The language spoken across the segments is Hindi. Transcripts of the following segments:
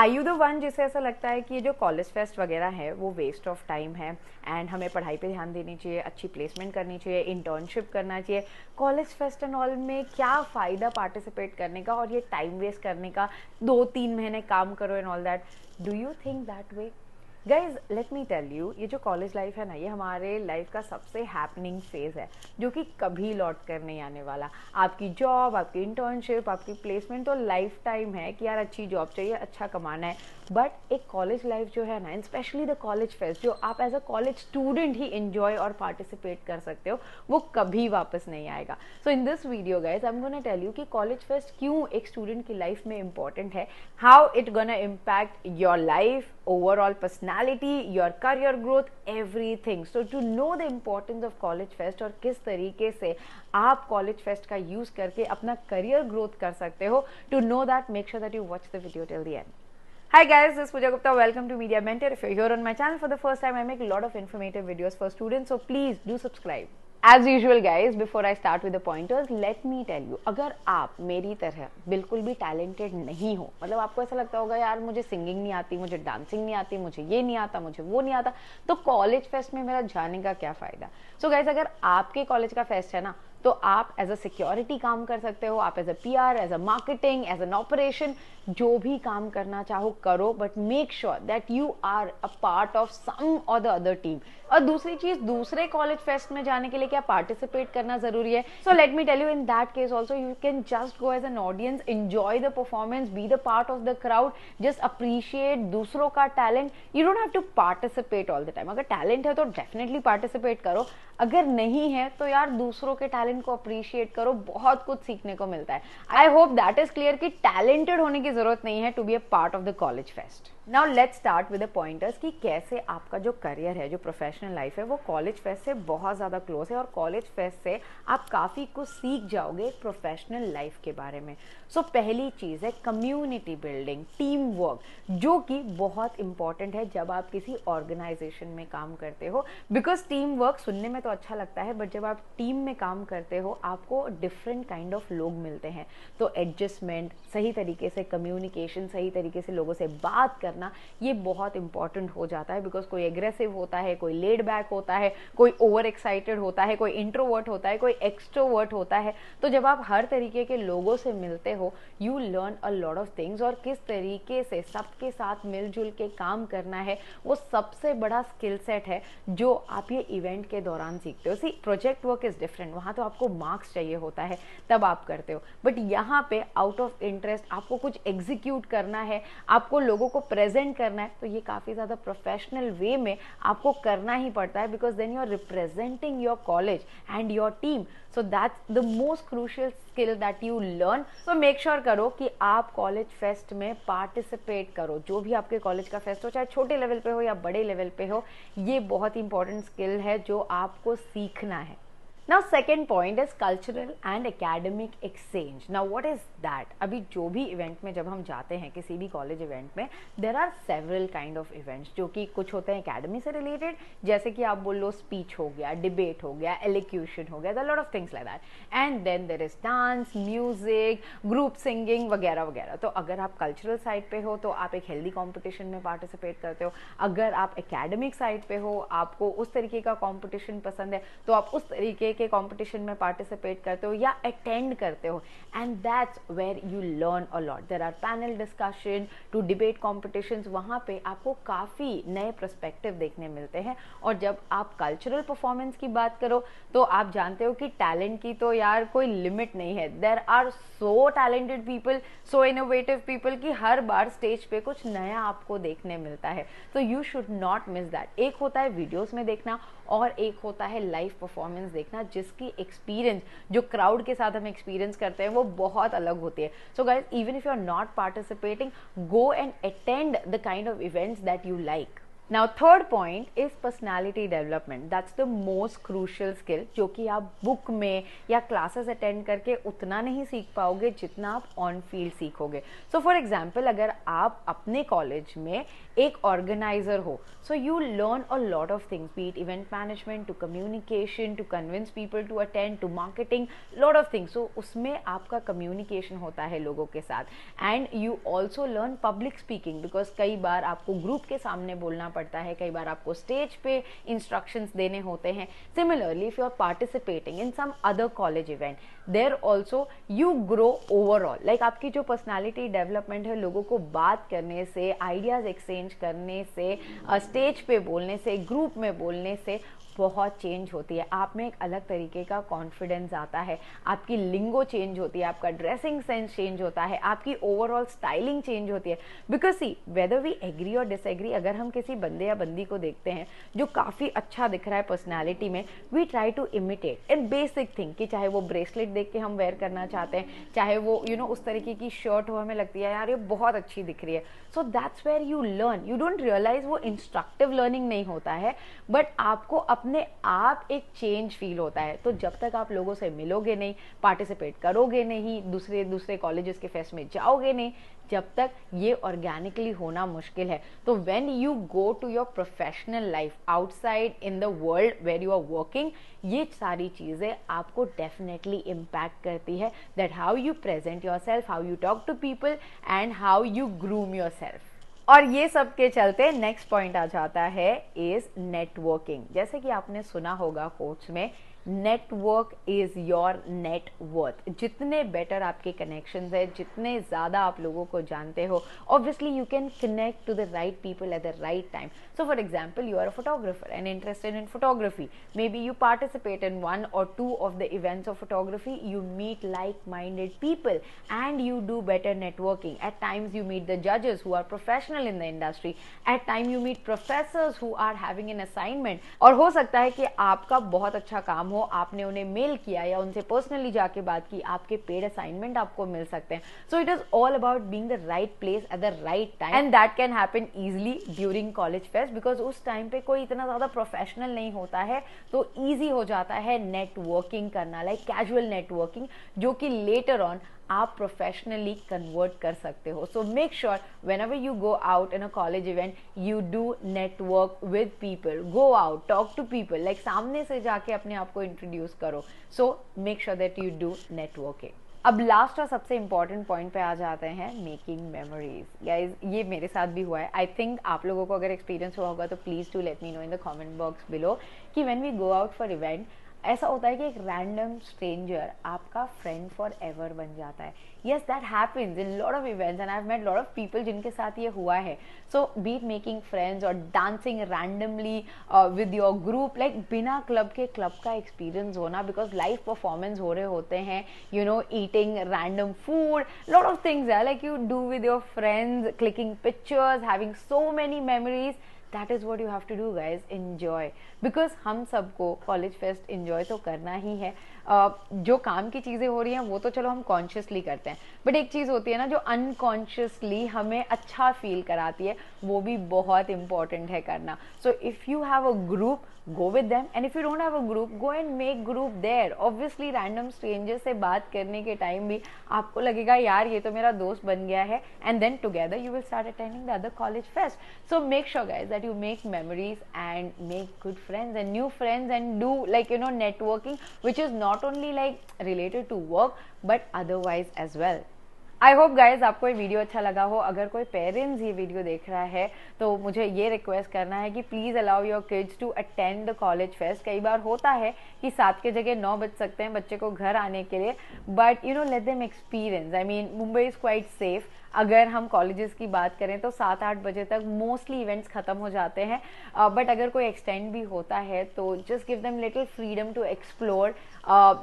आई यू द वन जिसे ऐसा लगता है कि ये जो कॉलेज फेस्ट वगैरह है वो वेस्ट ऑफ टाइम है एंड हमें पढ़ाई पे ध्यान देनी चाहिए अच्छी प्लेसमेंट करनी चाहिए इंटर्नशिप करना चाहिए कॉलेज फेस्ट एंड ऑल में क्या फ़ायदा पार्टिसिपेट करने का और ये टाइम वेस्ट करने का दो तीन महीने काम करो and all that do you think that way guys let me tell you ये जो कॉलेज लाइफ है ना ये हमारे लाइफ का सबसे हैपनिंग फेज़ है जो कि कभी लौट कर नहीं आने वाला आपकी जॉब आपकी इंटर्नशिप आपकी प्लेसमेंट तो लाइफ टाइम है कि यार अच्छी जॉब चाहिए अच्छा कमाना है बट एक कॉलेज लाइफ जो है ना and specially the college fest जो आप एज अ कॉलेज स्टूडेंट ही इन्जॉय और पार्टिसिपेट कर सकते हो वो कभी वापस नहीं आएगा so in this video guys I am gonna tell you कि कॉलेज फेस्ट क्यों एक स्टूडेंट की लाइफ में इंपॉर्टेंट है how it gonna impact your life overall personality, your career growth, everything. So to know the importance of College Fest or kis tarike se aap College Fest ka use karke apna career growth kar sakte ho to know that make sure that you watch the video till the end. Hi guys, this is Pooja Gupta. Welcome to Media Mentor. If you're here on my channel for the first time, I make a lot of informative videos for students, so please do subscribe. As usual guys before I start with the pointers let me tell you अगर आप मेरी तरह बिल्कुल भी टैलेंटेड नहीं हो मतलब आपको ऐसा लगता होगा यार मुझे सिंगिंग नहीं आती मुझे डांसिंग नहीं आती मुझे ये नहीं आता मुझे वो नहीं आता तो कॉलेज फेस्ट में मेरा जाने का क्या फ़ायदा सो so गाइज अगर आपके कॉलेज का फेस्ट है ना तो आप एज अ सिक्योरिटी काम कर सकते हो आप as a P R as a marketing as an operation जो भी काम करना चाहो करो but make sure that you are a part of some or the other team और दूसरी चीज दूसरे कॉलेज फेस्ट में जाने के लिए क्या पार्टिसिपेट करना जरूरी है so let me tell you in that case also you can just go as an audience enjoy the performance be the part of the crowd just appreciate दूसरों का talent you don't have to participate all the time अगर टैलेंट है तो डेफिनेटली पार्टिसिपेट करो अगर नहीं है तो यार दूसरों के टैलेंट को अप्रिशिएट करो बहुत कुछ सीखने को मिलता है I hope that is clear कि टैलेंटेड होने की जरूरत नहीं है to be a part of the college fest now let start with the pointers कि कैसे आपका जो करियर है जो प्रोफेशनल लाइफ है वो कॉलेज फेस्ट से बहुत ज़्यादा क्लोज है और कॉलेज फेस्ट से आप काफ़ी कुछ सीख जाओगे प्रोफेशनल लाइफ के बारे में सो so, पहली चीज़ है कम्युनिटी बिल्डिंग टीम वर्क जो कि बहुत इंपॉर्टेंट है जब आप किसी ऑर्गेनाइजेशन में काम करते हो बिकॉज टीम वर्क सुनने में तो अच्छा लगता है बट जब आप टीम में काम करते हो आपको डिफरेंट काइंड ऑफ लोग मिलते हैं तो एडजस्टमेंट सही तरीके से कम्युनिकेशन सही तरीके से लोगों से बात करना करना ये बहुत इंपॉर्टेंट हो जाता है बिकॉज कोई एग्रेसिव होता है कोई लेड बैक होता है कोई ओवर एक्साइटेड होता है कोई इंट्रोवर्ट होता है कोई एक्सट्रोवर्ट होता है तो जब आप हर तरीके के लोगों से मिलते हो you learn a lot of things और किस तरीके से सबके साथ मिलजुल के काम करना है वो सबसे बड़ा स्किल सेट है जो आप ये इवेंट के दौरान सीखते हो see project work is different वहाँ तो आपको मार्क्स चाहिए होता है तब आप करते हो बट यहाँ पे आउट ऑफ इंटरेस्ट आपको कुछ एग्जीक्यूट करना है आपको लोगों को प्रेजेंट प्रेजेंट करना है तो ये काफ़ी ज़्यादा प्रोफेशनल वे में आपको करना ही पड़ता है because then you are representing your college and your team so that's the most crucial skill that you learn so make sure करो कि आप कॉलेज फेस्ट में पार्टिसिपेट करो जो भी आपके कॉलेज का फेस्ट हो चाहे छोटे लेवल पे हो या बड़े लेवल पे हो ये बहुत इंपॉर्टेंट स्किल है जो आपको सीखना है now second point is cultural and academic exchange now what is that अभी जो भी इवेंट में जब हम जाते हैं किसी भी कॉलेज इवेंट में there are several kind of events जो कि कुछ होते हैं अकेडमी से रिलेटेड जैसे कि आप बोल लो स्पीच हो गया डिबेट हो गया एलिक्यूशन हो गया the lot of things like that and then there is dance music group singing वगैरह वगैरह तो अगर आप कल्चरल साइड पे हो तो आप एक हेल्दी कॉम्पिटिशन में पार्टिसिपेट करते हो अगर आप एकेडमिक साइड पे हो आपको उस तरीके का कॉम्पिटिशन पसंद है तो आप उस तरीके के कॉम्पिटिशन में पार्टिसिपेट करते हो या अटेंड करते हो and that's where you learn a lot there are panel discussion to debate competition वहाँ पे आपको काफ़ी नए प्रस्पेक्टिव देखने मिलते हैं और जब आप कल्चरल परफॉर्मेंस की बात करो तो आप जानते हो कि टैलेंट की तो यार कोई लिमिट नहीं है there are so talented people so innovative people की हर बार स्टेज पे कुछ नया आपको देखने मिलता है so you should not miss that एक होता है वीडियोस में देखना और एक होता है लाइव परफॉर्मेंस देखना जिसकी एक्सपीरियंस जो क्राउड के साथ हम एक्सपीरियंस करते हैं वो बहुत अलग होती है so guys even if you are not participating go and attend the kind of events that you like now third point is personality development that's the most crucial skill जो कि आप बुक में या क्लासेस अटेंड करके उतना नहीं सीख पाओगे जितना आप ऑन फील्ड सीखोगे सो फॉर एग्जाम्पल अगर आप अपने कॉलेज में एक ऑर्गेनाइजर हो so you learn a lot of things be it event management to communication to convince people to attend to marketing lot of things so उसमें आपका कम्युनिकेशन होता है लोगों के साथ and you also learn public speaking because कई बार आपको ग्रुप के सामने बोलना पड़ता पड़ता है कई बार आपको स्टेज पे इंस्ट्रक्शंस देने होते हैं similarly if you are participating in some other college event there also you grow overall like आपकी जो पर्सनैलिटी डेवलपमेंट है लोगों को बात करने से आइडियाज़ एक्सचेंज करने से स्टेज पे बोलने से ग्रुप में बोलने से बहुत चेंज होती है आप में एक अलग तरीके का कॉन्फिडेंस आता है आपकी लिंगो चेंज होती है आपका ड्रेसिंग सेंस चेंज होता है आपकी ओवरऑल स्टाइलिंग चेंज होती है because see whether we agree or disagree अगर हम किसी बंदे या बंदी को देखते हैं जो काफ़ी अच्छा दिख रहा है पर्सनैलिटी में we try to imitate and basic thing कि चाहे वो ब्रेसलेट देख देख के हम वेयर करना चाहते हैं चाहे वो यू you नो know, उस तरीके की शर्ट हो हमें लगती है यार ये बहुत अच्छी दिख रही है so that's where you learn you don't realize वो इंस्ट्रक्टिव लर्निंग नहीं होता है बट आपको अपने आप एक चेंज फील होता है तो जब तक आप लोगों से मिलोगे नहीं पार्टिसिपेट करोगे नहीं दूसरे दूसरे कॉलेजेस के फेस्ट में जाओगे नहीं जब तक ये ऑर्गेनिकली होना मुश्किल है तो when you go to your professional life outside in the world where you are working ये सारी चीज़ें आपको डेफिनेटली इम्पैक्ट करती है that how you present yourself how you talk to people and how you groom yourself और ये सब के चलते नेक्स्ट पॉइंट आ जाता है इज नेटवर्किंग जैसे कि आपने सुना होगा कोर्स में नेटवर्क इज योर नेटवर्थ जितने बेटर आपके कनेक्शन है जितने ज़्यादा आप लोगों को जानते हो obviously you can connect to the right people at the right time so for example you are a photographer and interested in photography maybe you participate in one or two of the events of photography you meet like minded people and you do better networking at times you meet the जजेस who are professional in the industry at time you meet professors who are having an assignment और हो सकता है कि आपका बहुत अच्छा काम हो आपने उन्हें मेल किया या उनसे पर्सनली जाके बात की आपके पेड असाइनमेंट आपको मिल सकते हैं so it is all about being the right place at the right time and that can happen easily during college fest because उस टाइम पे कोई इतना ज़्यादा प्रोफेशनल नहीं होता है तो ईजी हो जाता है नेटवर्किंग करना लाइक कैजुअल नेटवर्किंग जो कि लेटर ऑन आप प्रोफेशनली कन्वर्ट कर सकते हो so make sure whenever you go out in a college event you do network with people go out talk to people like सामने से जाके अपने आप को इंट्रोड्यूस करो so make sure that you do networking अब लास्ट और सबसे इम्पॉर्टेंट पॉइंट पे आ जाते हैं मेकिंग मेमोरीज गाइज ये मेरे साथ भी हुआ है आई थिंक आप लोगों को अगर एक्सपीरियंस हुआ होगा तो please to let me know in the comment box below कि when we go out for event ऐसा होता है कि एक रैंडम स्ट्रेंजर आपका फ्रेंड फॉर एवर बन जाता है yes that happens in lot of events and I met lot of people जिनके साथ ये हुआ है सो बीट मेकिंग फ्रेंड्स और dancing randomly with your group like बिना क्लब के क्लब का एक्सपीरियंस होना बिकॉज लाइव परफॉर्मेंस हो रहे होते हैं you know eating random food lot of things है like you do with your friends clicking pictures having so many memories that is what you have to do guys enjoy because हम सबको कॉलेज फेस्ट इन्जॉय तो करना ही है जो काम की चीज़ें हो रही हैं वो तो चलो हम कॉन्शियसली करते हैं बट एक चीज़ होती है ना जो अनकॉन्शियसली हमें अच्छा फील कराती है वो भी बहुत इंपॉर्टेंट है करना so if you have a group go with them and if you don't have a group go and make group there obviously random stranger से बात करने के टाइम भी आपको लगेगा यार ये तो मेरा दोस्त बन गया है and then together you will start attending the other college fest so make sure guys that you make memories and make good friends and new friends and do like you know networking which is not only like related to work but otherwise as well I hope guys आपको ये वीडियो अच्छा लगा हो अगर कोई पेरेंट्स ये वीडियो देख रहा है तो मुझे ये रिक्वेस्ट करना है कि please allow your kids to attend the college fest कई बार होता है कि सात के जगह नौ बज सकते हैं बच्चे को घर आने के लिए but you know let them experience I mean Mumbai is quite safe अगर हम कॉलेजेस की बात करें तो सात आठ बजे तक मोस्टली इवेंट्स ख़त्म हो जाते हैं बट uh, अगर कोई एक्सटेंड भी होता है तो just give them little freedom to explore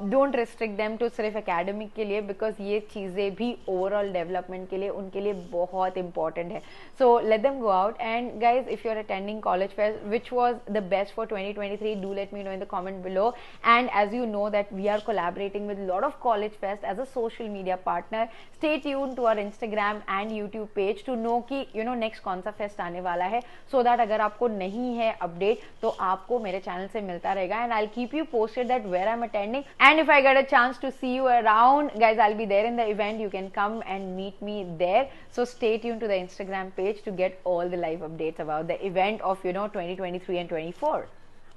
don't restrict them to सिर्फ एकेडमिक के लिए बिकॉज ये चीज़ें भी ओवरऑल डेवलपमेंट के लिए उनके लिए बहुत इंपॉर्टेंट है so let them go out and guys if you are attending college fair which was the best for twenty three do let me know in the below below and as you know that we are with with lot of college fest as a social media partner stay यून to our Instagram Instagram and YouTube page to know कि यू नो नेक्स्ट कौन सा फेस्ट आने वाला है सो so दैट अगर आपको नहीं है अपडेट तो आपको मेरे चैनल से मिलता रहेगा and I keep you posted that where I am attending and if I get a chance to see you around guys I be there in the event you can come and meet me there so stay यून to the Instagram page to get all the live update about the event of you know twenty twenty three and twenty four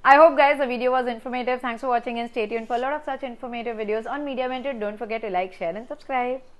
I hope guys the video was informative. Thanks for watching and stay tuned for a lot of such informative videos on Media Mentor. Don't forget to like, share and subscribe.